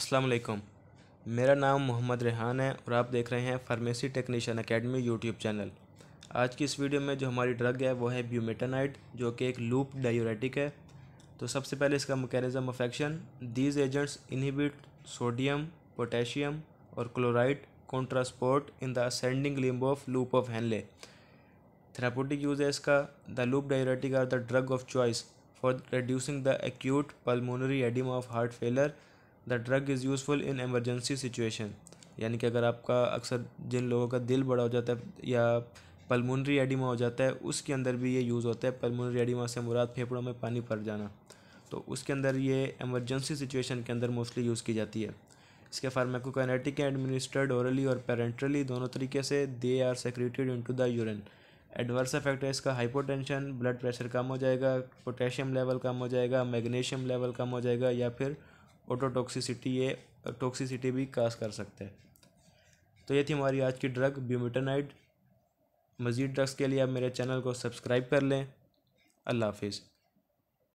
अस्सलाम वालेकुम मेरा नाम मोहम्मद रेहान है और आप देख रहे हैं pharmacy technician academy YouTube channel आज की इस वीडियो में जो हमारी ड्रग है वो है ब्यूमेटानाइट जो कि एक लूप डायोरेटिक है तो सबसे पहले इसका mechanism of action these agents inhibit sodium potassium और chloride cotransport in the ascending limb of loop of Henle therapeutic use है इसका the loop diuretic are the drug of choice for reducing the acute pulmonary oedema of heart failure the drug is useful in emergency situation यानी कि अगर आपका अक्सर जिन लोगों का दिल बड़ा हो जाता है या पलमोनरी एडिमा हो जाता है उसके अंदर भी ये यूज़ होता है पलमोनरी एडिमा से मुराद फेफड़ों में पानी पड़ जाना तो उसके अंदर ये एमरजेंसी सिचुएशन के अंदर मोस्टली यूज़ की जाती है इसके फार्माकोकाइनेटिक एडमिनिस्ट्रेड ओरली और पेरेंट्रली दोनों तरीके से they are secreted into the urine adverse effect है इसका हाइपोटेंशन ब्लड प्रेशर कम हो जाएगा पोटेशियम लेवल कम हो जाएगा मैग्नीशियम लेवल कम हो जाएगा या फिर ऑटोटॉक्सिसिटी ये टॉक्सिसिटी भी कास कर सकते हैं तो ये थी हमारी आज की ड्रग ब्यूमिटनाइड मज़ीद ड्रग्स के लिए आप मेरे चैनल को सब्सक्राइब कर लें अल्लाह हाफिज़